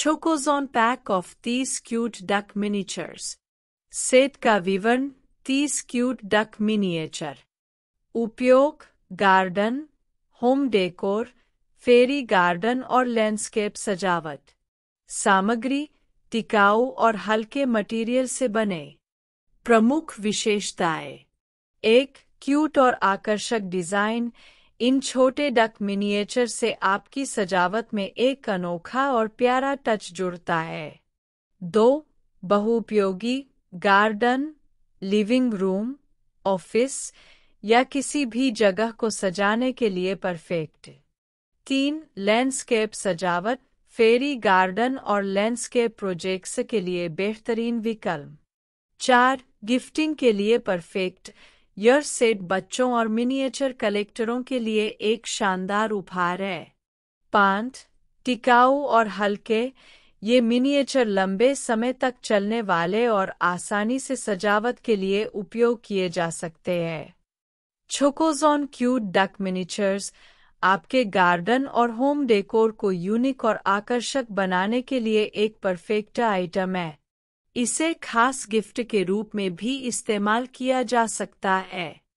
Chocozon pack of these cute duck miniatures. Set का विवरण तीस क्यूट डक मिनिएचर उपयोग garden home decor fairy garden और landscape सजावट सामग्री टिकाऊ और हल्के मटेरियल से बने प्रमुख विशेषताएं एक क्यूट और आकर्षक डिजाइन इन छोटे डक मिनिएचर से आपकी सजावट में एक अनोखा और प्यारा टच जुड़ता है दो बहुपयोगी गार्डन लिविंग रूम ऑफिस या किसी भी जगह को सजाने के लिए परफेक्ट तीन लैंडस्केप सजावट फेरी गार्डन और लैंडस्केप प्रोजेक्ट्स के लिए बेहतरीन विकल्प चार गिफ्टिंग के लिए परफेक्ट यह सेट बच्चों और मिनिएचर कलेक्टरों के लिए एक शानदार उपहार है पांच टिकाऊ और हल्के ये मिनिएचर लंबे समय तक चलने वाले और आसानी से सजावट के लिए उपयोग किए जा सकते हैं छोकोजोन क्यूट डक मिनिएचर्स आपके गार्डन और होम डेकोर को यूनिक और आकर्षक बनाने के लिए एक परफेक्ट आइटम है इसे खास गिफ्ट के रूप में भी इस्तेमाल किया जा सकता है